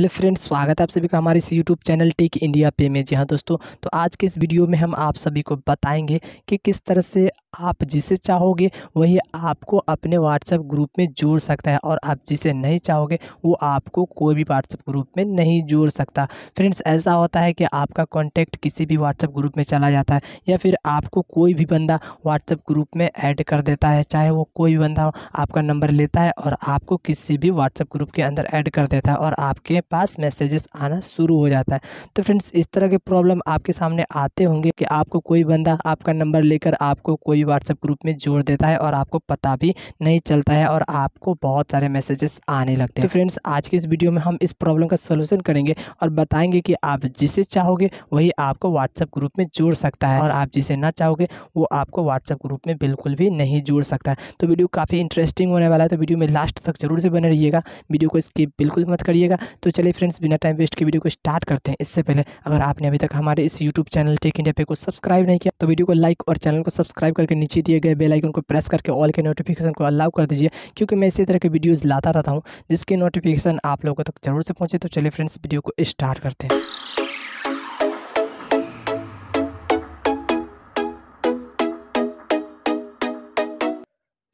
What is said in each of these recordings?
hello friends स्वागत है आप सभी का हमारे इस यूट्यूब चैनल टेक इंडिया पे में जी हाँ दोस्तों तो आज के इस वीडियो में हम आप सभी को बताएंगे कि किस तरह से आप जिसे चाहोगे वही आपको अपने व्हाट्सएप ग्रुप में जोड़ सकता है और आप जिसे नहीं चाहोगे वो आपको कोई भी व्हाट्सएप ग्रुप में नहीं जोड़ सकता फ्रेंड्स ऐसा होता है कि आपका कॉन्टैक्ट किसी भी व्हाट्सएप ग्रुप में चला जाता है या फिर आपको कोई भी बंदा व्हाट्सएप ग्रुप में ऐड कर देता है चाहे वो कोई भी बंदा हो आपका नंबर लेता है और आपको किसी भी व्हाट्सएप ग्रुप के अंदर ऐड कर देता है और आपके पास मैसेजेस आना शुरू हो जाता है तो फ्रेंड्स इस तरह के प्रॉब्लम आपके सामने आते होंगे कि आपको कोई बंदा आपका नंबर लेकर आपको कोई व्हाट्सएप ग्रुप में जोड़ देता है और आपको पता भी नहीं चलता है और आपको बहुत सारे मैसेजेस आने लगते हैं तो फ्रेंड्स आज की इस वीडियो में हम इस प्रॉब्लम का सोल्यूशन करेंगे और बताएंगे कि आप जिसे चाहोगे वही आपको व्हाट्सएप ग्रुप में जोड़ सकता है और आप जिसे ना चाहोगे वो आपको व्हाट्सएप ग्रुप में बिल्कुल भी नहीं जोड़ सकता है तो वीडियो काफ़ी इंटरेस्टिंग होने वाला है तो वीडियो में लास्ट तक जरूर से बने रहिएगा वीडियो को स्किप बिल्कुल मत करिएगा तो चलिए फ्रेंड्स बिना टाइम वेस्ट के वीडियो को स्टार्ट करते हैं इससे पहले अगर आपने अभी तक हमारे इस यूट्यूब चैनल टेक इंडिया पे को सब्सक्राइब नहीं किया तो वीडियो को लाइक और चैनल को सब्सक्राइब करके नीचे दिए गए बेलाइकन को प्रेस करके ऑल के नोटिफिकेशन को अलाउ कर दीजिए क्योंकि मैं इसी तरह के वीडियोज़ लाता रहता हूँ जिसके नोटिफिकेशन आप लोगों तक जरूर से पहुँचे तो चलिए फ्रेंड्स वीडियो को स्टार्ट करते हैं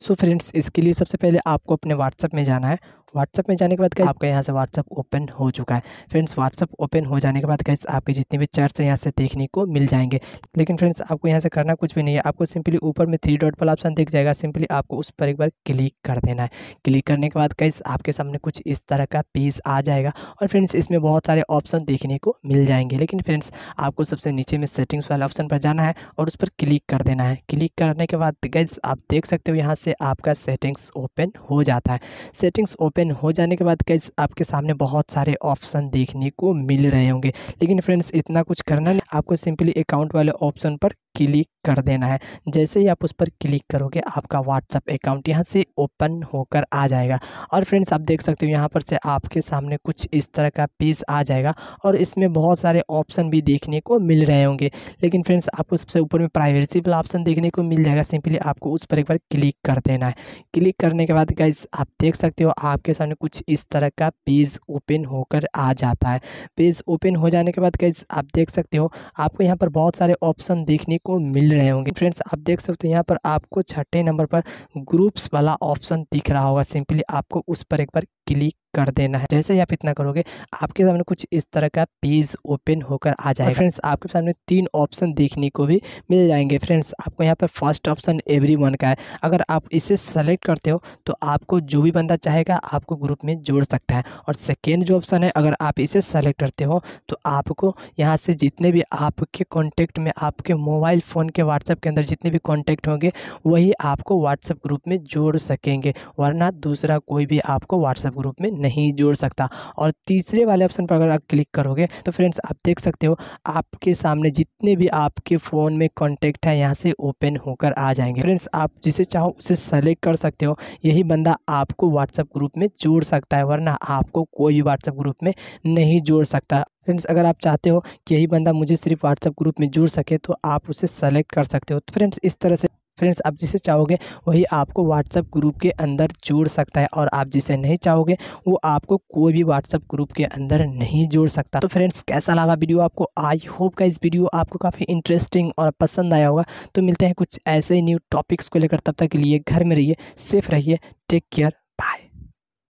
सो so फ्रेंड्स इसके लिए सबसे पहले आपको अपने व्हाट्सएप में जाना है व्हाट्सअप में जाने के बाद कैसे आपका यहाँ से व्हाट्सअप ओपन हो चुका है फ्रेंड्स व्हाट्सअप ओपन हो जाने के बाद कैसे आपके जितने भी चैट्स हैं यहाँ से देखने को मिल जाएंगे लेकिन फ्रेंड्स आपको यहाँ से करना कुछ भी नहीं है आपको सिंपली ऊपर में थ्री डॉट वाला ऑप्शन दिख जाएगा सिंपली आपको उस पर एक बार क्लिक कर देना है क्लिक करने के बाद कैसे आपके सामने कुछ इस तरह का पेज आ जाएगा और फ्रेंड्स इसमें बहुत सारे ऑप्शन देखने को मिल जाएंगे लेकिन फ्रेंड्स आपको सबसे नीचे में सेटिंग्स वाले ऑप्शन पर जाना है और उस पर क्लिक कर देना है क्लिक करने के बाद गैस आप देख सकते हो यहाँ से आपका सेटिंग्स ओपन हो जाता है सेटिंग्स ओपन ओपन हो जाने के बाद कैसे आपके सामने बहुत सारे ऑप्शन देखने को मिल रहे होंगे लेकिन फ्रेंड्स इतना कुछ करना नहीं आपको सिंपली अकाउंट वाले ऑप्शन पर क्लिक कर देना है जैसे ही आप उस पर क्लिक करोगे आपका व्हाट्सअप अकाउंट यहाँ से ओपन होकर आ जाएगा और फ्रेंड्स आप देख सकते हो यहाँ पर से आपके सामने कुछ इस तरह का पेज आ जाएगा और इसमें बहुत सारे ऑप्शन भी देखने को मिल रहे होंगे लेकिन फ्रेंड्स आपको सबसे ऊपर में प्राइवेसी वाला ऑप्शन देखने को मिल जाएगा सिंपली आपको उस पर एक बार क्लिक कर देना है क्लिक करने के बाद गाइज आप देख सकते हो आपके सामने कुछ इस तरह का पेज ओपन होकर आ जाता है पेज ओपन हो जाने के बाद गाइज आप देख सकते हो आपको यहाँ पर बहुत सारे ऑप्शन देखने आपको मिल रहे होंगे फ्रेंड्स आप देख सकते हो यहाँ पर आपको छठे नंबर पर ग्रुप्स वाला ऑप्शन दिख रहा होगा सिंपली आपको उस पर एक बार क्लिक कर देना है जैसे ही आप इतना करोगे आपके सामने कुछ इस तरह का पेज ओपन होकर आ जाएगा फ्रेंड्स आपके सामने तीन ऑप्शन देखने को भी मिल जाएंगे फ्रेंड्स आपको यहाँ पर फर्स्ट ऑप्शन एवरी वन का है अगर आप इसे सेलेक्ट करते हो तो आपको जो भी बंदा चाहेगा आपको ग्रुप में जोड़ सकता है और सेकेंड जो ऑप्शन है अगर आप इसे सेलेक्ट करते हो तो आपको यहाँ से जितने भी आपके कॉन्टेक्ट में आपके मोबाइल फ़ोन के व्हाट्सएप के अंदर जितने भी कॉन्टैक्ट होंगे वही आपको व्हाट्सएप ग्रुप में जोड़ सकेंगे वरना दूसरा कोई भी आपको व्हाट्सएप ग्रुप में नहीं जोड़ सकता और तीसरे वाले ऑप्शन पर अगर आप क्लिक करोगे तो फ्रेंड्स आप देख सकते हो आपके सामने जितने भी आपके फ़ोन में कॉन्टेक्ट है यहाँ से ओपन होकर आ जाएंगे फ्रेंड्स आप जिसे चाहो उसे सेलेक्ट कर सकते हो यही बंदा आपको व्हाट्सएप ग्रुप में जोड़ सकता है वरना आपको कोई भी व्हाट्सएप ग्रुप में नहीं जोड़ सकता फ्रेंड्स अगर आप चाहते हो कि यही बंदा मुझे सिर्फ व्हाट्सएप ग्रुप में जुड़ सके तो आप उसे सेलेक्ट कर सकते हो तो फ्रेंड्स इस तरह से फ्रेंड्स आप जिसे चाहोगे वही आपको व्हाट्सअप ग्रुप के अंदर जोड़ सकता है और आप जिसे नहीं चाहोगे वो आपको कोई भी व्हाट्सअप ग्रुप के अंदर नहीं जोड़ सकता तो फ्रेंड्स कैसा लगा वीडियो आपको आई होप का इस वीडियो आपको काफ़ी इंटरेस्टिंग और पसंद आया होगा तो मिलते हैं कुछ ऐसे न्यू टॉपिक्स को लेकर तब तक के लिए घर में रहिए सेफ रहिए टेक केयर